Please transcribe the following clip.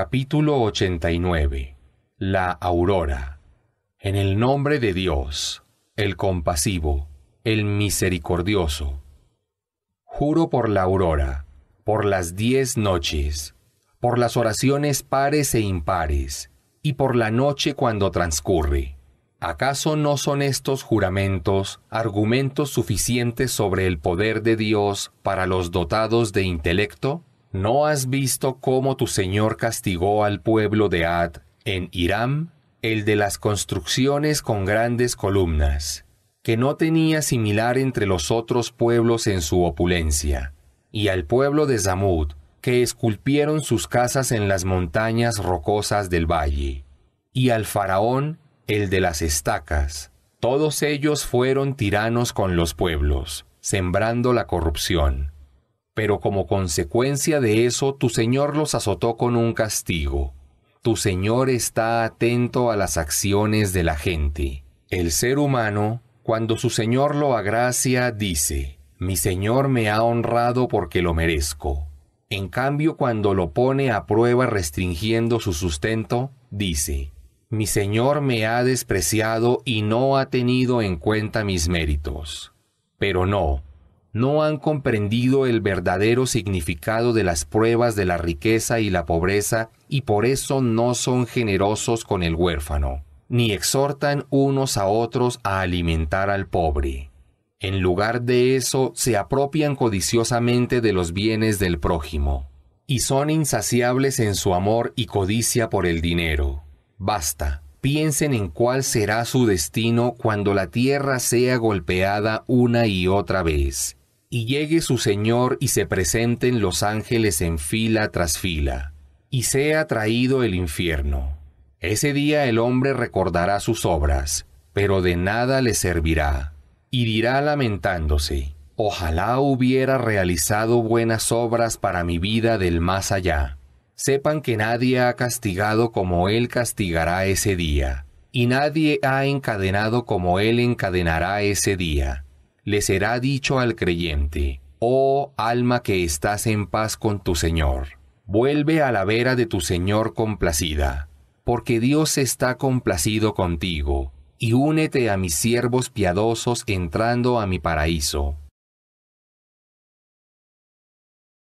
Capítulo 89. La aurora. En el nombre de Dios, el compasivo, el misericordioso. Juro por la aurora, por las diez noches, por las oraciones pares e impares, y por la noche cuando transcurre. ¿Acaso no son estos juramentos argumentos suficientes sobre el poder de Dios para los dotados de intelecto? ¿No has visto cómo tu Señor castigó al pueblo de Ad en Hiram, el de las construcciones con grandes columnas, que no tenía similar entre los otros pueblos en su opulencia, y al pueblo de Zamud, que esculpieron sus casas en las montañas rocosas del valle, y al faraón, el de las estacas. Todos ellos fueron tiranos con los pueblos, sembrando la corrupción. Pero como consecuencia de eso, tu Señor los azotó con un castigo. Tu Señor está atento a las acciones de la gente. El ser humano, cuando su Señor lo agracia, dice, Mi Señor me ha honrado porque lo merezco. En cambio, cuando lo pone a prueba restringiendo su sustento, dice, Mi Señor me ha despreciado y no ha tenido en cuenta mis méritos. Pero no, no han comprendido el verdadero significado de las pruebas de la riqueza y la pobreza y por eso no son generosos con el huérfano, ni exhortan unos a otros a alimentar al pobre. En lugar de eso, se apropian codiciosamente de los bienes del prójimo, y son insaciables en su amor y codicia por el dinero. Basta, piensen en cuál será su destino cuando la tierra sea golpeada una y otra vez y llegue su Señor y se presenten los ángeles en fila tras fila, y sea traído el infierno. Ese día el hombre recordará sus obras, pero de nada le servirá, y dirá lamentándose, ojalá hubiera realizado buenas obras para mi vida del más allá. Sepan que nadie ha castigado como Él castigará ese día, y nadie ha encadenado como Él encadenará ese día le será dicho al creyente, Oh alma que estás en paz con tu Señor, vuelve a la vera de tu Señor complacida, porque Dios está complacido contigo, y únete a mis siervos piadosos entrando a mi paraíso.